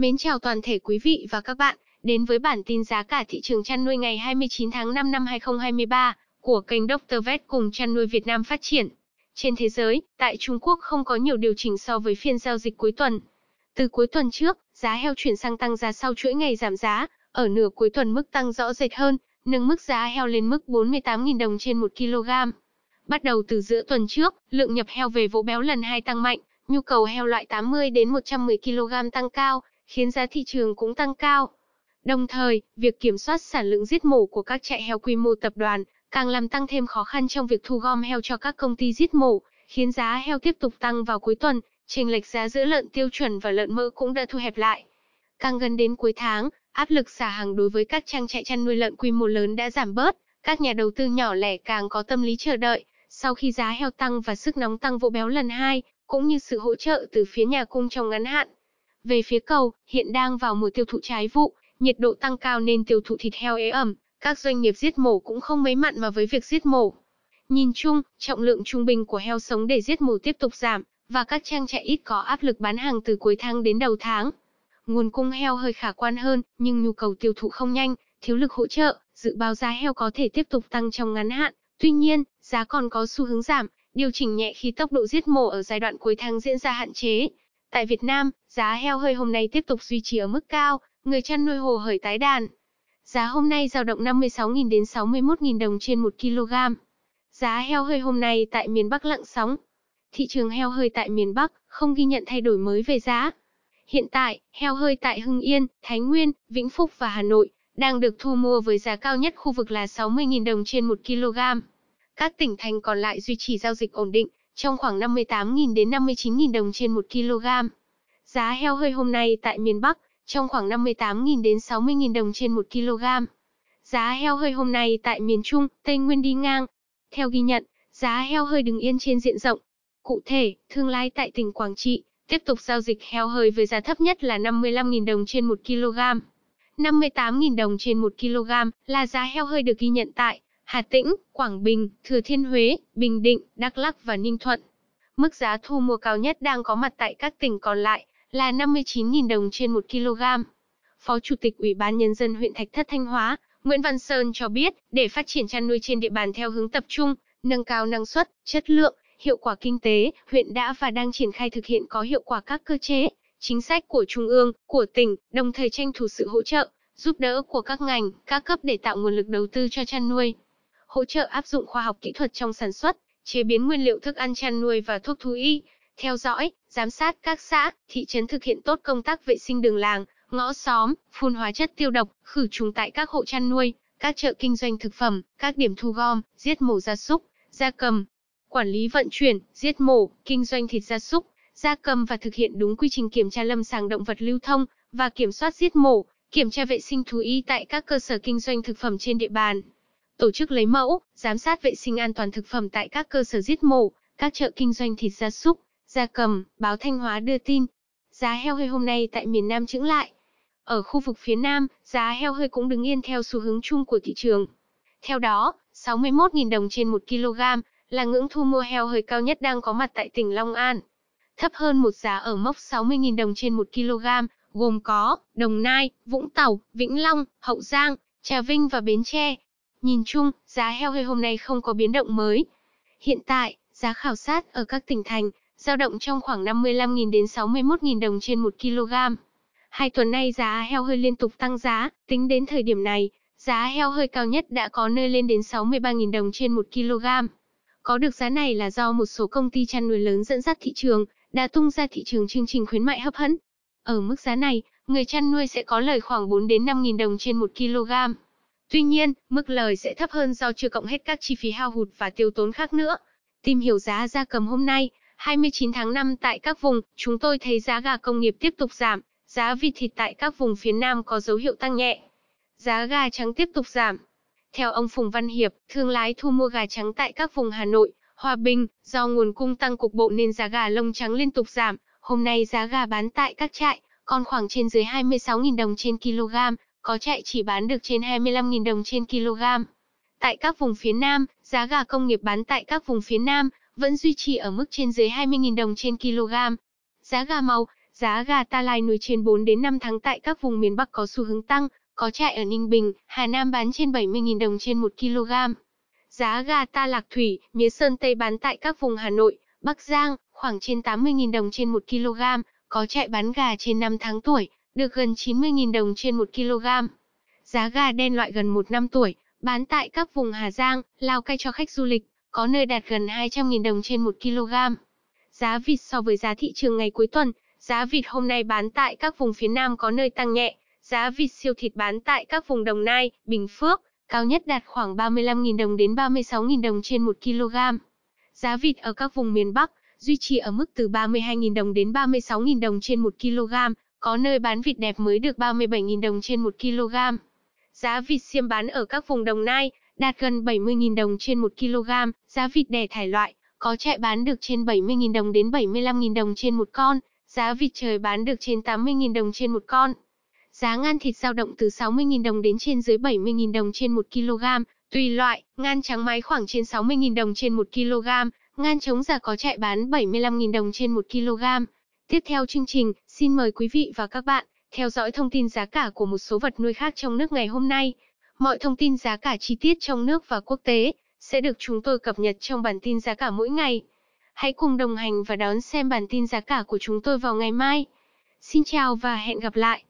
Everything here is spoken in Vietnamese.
Mến chào toàn thể quý vị và các bạn đến với bản tin giá cả thị trường chăn nuôi ngày 29 tháng 5 năm 2023 của kênh Dr. Vet cùng chăn nuôi Việt Nam phát triển. Trên thế giới, tại Trung Quốc không có nhiều điều chỉnh so với phiên giao dịch cuối tuần. Từ cuối tuần trước, giá heo chuyển sang tăng giá sau chuỗi ngày giảm giá, ở nửa cuối tuần mức tăng rõ rệt hơn, nâng mức giá heo lên mức 48.000 đồng trên 1 kg. Bắt đầu từ giữa tuần trước, lượng nhập heo về vỗ béo lần 2 tăng mạnh, nhu cầu heo loại 80 đến 110 kg tăng cao, khiến giá thị trường cũng tăng cao. Đồng thời, việc kiểm soát sản lượng giết mổ của các trại heo quy mô tập đoàn càng làm tăng thêm khó khăn trong việc thu gom heo cho các công ty giết mổ, khiến giá heo tiếp tục tăng vào cuối tuần, chênh lệch giá giữa lợn tiêu chuẩn và lợn mỡ cũng đã thu hẹp lại. Càng gần đến cuối tháng, áp lực xả hàng đối với các trang trại chăn nuôi lợn quy mô lớn đã giảm bớt, các nhà đầu tư nhỏ lẻ càng có tâm lý chờ đợi, sau khi giá heo tăng và sức nóng tăng vỗ béo lần hai, cũng như sự hỗ trợ từ phía nhà cung trong ngắn hạn. Về phía cầu, hiện đang vào mùa tiêu thụ trái vụ, nhiệt độ tăng cao nên tiêu thụ thịt heo ế ẩm, các doanh nghiệp giết mổ cũng không mấy mặn mà với việc giết mổ. Nhìn chung, trọng lượng trung bình của heo sống để giết mổ tiếp tục giảm, và các trang trại ít có áp lực bán hàng từ cuối tháng đến đầu tháng. Nguồn cung heo hơi khả quan hơn, nhưng nhu cầu tiêu thụ không nhanh, thiếu lực hỗ trợ, dự báo giá heo có thể tiếp tục tăng trong ngắn hạn. Tuy nhiên, giá còn có xu hướng giảm, điều chỉnh nhẹ khi tốc độ giết mổ ở giai đoạn cuối tháng diễn ra hạn chế. Tại Việt Nam, giá heo hơi hôm nay tiếp tục duy trì ở mức cao, người chăn nuôi hồ hởi tái đàn. Giá hôm nay giao động 56.000 đến 61.000 đồng trên 1 kg. Giá heo hơi hôm nay tại miền Bắc lặng sóng. Thị trường heo hơi tại miền Bắc không ghi nhận thay đổi mới về giá. Hiện tại, heo hơi tại Hưng Yên, Thái Nguyên, Vĩnh Phúc và Hà Nội đang được thu mua với giá cao nhất khu vực là 60.000 đồng trên 1 kg. Các tỉnh thành còn lại duy trì giao dịch ổn định, trong khoảng 58.000 đến 59.000 đồng trên 1 kg. Giá heo hơi hôm nay tại miền Bắc, trong khoảng 58.000 đến 60.000 đồng trên 1 kg. Giá heo hơi hôm nay tại miền Trung, Tây Nguyên đi ngang. Theo ghi nhận, giá heo hơi đứng yên trên diện rộng. Cụ thể, thương lái tại tỉnh Quảng Trị tiếp tục giao dịch heo hơi với giá thấp nhất là 55.000 đồng trên 1 kg. 58.000 đồng trên 1 kg là giá heo hơi được ghi nhận tại Hà Tĩnh, Quảng Bình, Thừa Thiên Huế, Bình Định, Đắk Lắc và Ninh Thuận. Mức giá thu mua cao nhất đang có mặt tại các tỉnh còn lại là 59.000 đồng trên 1 kg. Phó Chủ tịch Ủy ban Nhân dân huyện Thạch Thất Thanh Hóa, Nguyễn Văn Sơn cho biết, để phát triển chăn nuôi trên địa bàn theo hướng tập trung, nâng cao năng suất, chất lượng, hiệu quả kinh tế, huyện đã và đang triển khai thực hiện có hiệu quả các cơ chế, chính sách của Trung ương, của tỉnh, đồng thời tranh thủ sự hỗ trợ, giúp đỡ của các ngành, các cấp để tạo nguồn lực đầu tư cho chăn nuôi hỗ trợ áp dụng khoa học kỹ thuật trong sản xuất, chế biến nguyên liệu thức ăn chăn nuôi và thuốc thú y, theo dõi, giám sát các xã, thị trấn thực hiện tốt công tác vệ sinh đường làng, ngõ xóm, phun hóa chất tiêu độc, khử trùng tại các hộ chăn nuôi, các chợ kinh doanh thực phẩm, các điểm thu gom, giết mổ gia súc, gia cầm, quản lý vận chuyển, giết mổ, kinh doanh thịt gia súc, gia cầm và thực hiện đúng quy trình kiểm tra lâm sàng động vật lưu thông và kiểm soát giết mổ, kiểm tra vệ sinh thú y tại các cơ sở kinh doanh thực phẩm trên địa bàn tổ chức lấy mẫu, giám sát vệ sinh an toàn thực phẩm tại các cơ sở giết mổ, các chợ kinh doanh thịt gia súc, gia cầm, báo Thanh Hóa đưa tin. Giá heo hơi hôm nay tại miền Nam chững lại. Ở khu vực phía Nam, giá heo hơi cũng đứng yên theo xu hướng chung của thị trường. Theo đó, 61.000 đồng trên 1 kg là ngưỡng thu mua heo hơi cao nhất đang có mặt tại tỉnh Long An. Thấp hơn một giá ở mốc 60.000 đồng trên 1 kg, gồm có Đồng Nai, Vũng Tàu, Vĩnh Long, Hậu Giang, Trà Vinh và Bến Tre. Nhìn chung, giá heo hơi hôm nay không có biến động mới. Hiện tại, giá khảo sát ở các tỉnh thành dao động trong khoảng 55.000 đến 61.000 đồng trên 1 kg. Hai tuần nay giá heo hơi liên tục tăng giá, tính đến thời điểm này, giá heo hơi cao nhất đã có nơi lên đến 63.000 đồng trên 1 kg. Có được giá này là do một số công ty chăn nuôi lớn dẫn dắt thị trường, đã tung ra thị trường chương trình khuyến mại hấp dẫn. Ở mức giá này, người chăn nuôi sẽ có lời khoảng 4 đến 5.000 đồng trên 1 kg. Tuy nhiên, mức lời sẽ thấp hơn do chưa cộng hết các chi phí hao hụt và tiêu tốn khác nữa. Tìm hiểu giá gia cầm hôm nay, 29 tháng 5 tại các vùng, chúng tôi thấy giá gà công nghiệp tiếp tục giảm, giá vịt thịt tại các vùng phía Nam có dấu hiệu tăng nhẹ. Giá gà trắng tiếp tục giảm. Theo ông Phùng Văn Hiệp, thương lái thu mua gà trắng tại các vùng Hà Nội, Hòa Bình, do nguồn cung tăng cục bộ nên giá gà lông trắng liên tục giảm, hôm nay giá gà bán tại các trại còn khoảng trên dưới 26.000 đồng trên kg, có chạy chỉ bán được trên 25.000 đồng trên kg. Tại các vùng phía Nam, giá gà công nghiệp bán tại các vùng phía Nam vẫn duy trì ở mức trên dưới 20.000 đồng trên kg. Giá gà màu, giá gà ta lai nuôi trên 4 đến 5 tháng tại các vùng miền Bắc có xu hướng tăng, có chạy ở Ninh Bình, Hà Nam bán trên 70.000 đồng trên 1 kg. Giá gà ta lạc thủy, mía sơn Tây bán tại các vùng Hà Nội, Bắc Giang, khoảng trên 80.000 đồng trên 1 kg, có chạy bán gà trên 5 tháng tuổi, được gần 90.000 đồng trên 1 kg. Giá gà đen loại gần 1 năm tuổi, bán tại các vùng Hà Giang, Lào Cai cho khách du lịch, có nơi đạt gần 200.000 đồng trên 1 kg. Giá vịt so với giá thị trường ngày cuối tuần, giá vịt hôm nay bán tại các vùng phía Nam có nơi tăng nhẹ, giá vịt siêu thịt bán tại các vùng Đồng Nai, Bình Phước, cao nhất đạt khoảng 35.000 đồng đến 36.000 đồng trên 1 kg. Giá vịt ở các vùng miền Bắc duy trì ở mức từ 32.000 đồng đến 36.000 đồng trên 1 kg, có nơi bán vịt đẹp mới được 37.000 đồng trên 1 kg. Giá vịt xiêm bán ở các vùng Đồng Nai đạt gần 70.000 đồng trên 1 kg, giá vịt đẻ thải loại có chạy bán được trên 70.000 đồng đến 75.000 đồng trên một con, giá vịt trời bán được trên 80.000 đồng trên một con. Giá ngan thịt dao động từ 60.000 đồng đến trên dưới 70.000 đồng trên 1 kg, tùy loại, ngan trắng mái khoảng trên 60.000 đồng trên 1 kg, ngan chống già có chạy bán 75.000 đồng trên 1 kg. Tiếp theo chương trình Xin mời quý vị và các bạn theo dõi thông tin giá cả của một số vật nuôi khác trong nước ngày hôm nay. Mọi thông tin giá cả chi tiết trong nước và quốc tế sẽ được chúng tôi cập nhật trong bản tin giá cả mỗi ngày. Hãy cùng đồng hành và đón xem bản tin giá cả của chúng tôi vào ngày mai. Xin chào và hẹn gặp lại.